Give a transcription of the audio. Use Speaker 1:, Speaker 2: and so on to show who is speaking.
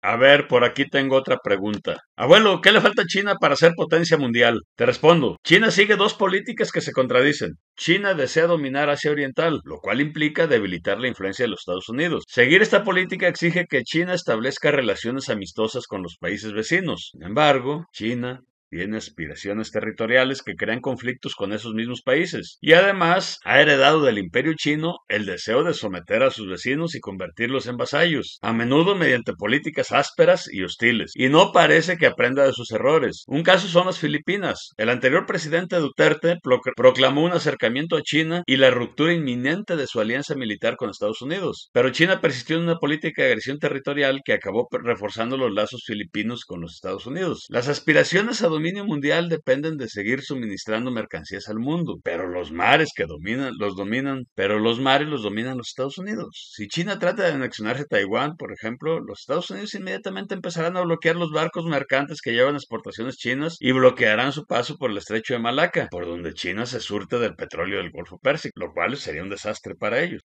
Speaker 1: A ver, por aquí tengo otra pregunta. Abuelo, ¿qué le falta a China para ser potencia mundial? Te respondo, China sigue dos políticas que se contradicen. China desea dominar Asia Oriental, lo cual implica debilitar la influencia de los Estados Unidos. Seguir esta política exige que China establezca relaciones amistosas con los países vecinos. Sin embargo, China tiene aspiraciones territoriales que crean conflictos con esos mismos países y además ha heredado del imperio chino el deseo de someter a sus vecinos y convertirlos en vasallos, a menudo mediante políticas ásperas y hostiles, y no parece que aprenda de sus errores. Un caso son las Filipinas. El anterior presidente Duterte proclamó un acercamiento a China y la ruptura inminente de su alianza militar con Estados Unidos, pero China persistió en una política de agresión territorial que acabó reforzando los lazos filipinos con los Estados Unidos. Las aspiraciones a dominio mundial dependen de seguir suministrando mercancías al mundo, pero los mares que dominan, los dominan, pero los mares los dominan los Estados Unidos. Si China trata de anexionarse a Taiwán, por ejemplo, los Estados Unidos inmediatamente empezarán a bloquear los barcos mercantes que llevan exportaciones chinas y bloquearán su paso por el estrecho de Malaca, por donde China se surte del petróleo del Golfo Pérsico, lo cual sería un desastre para ellos.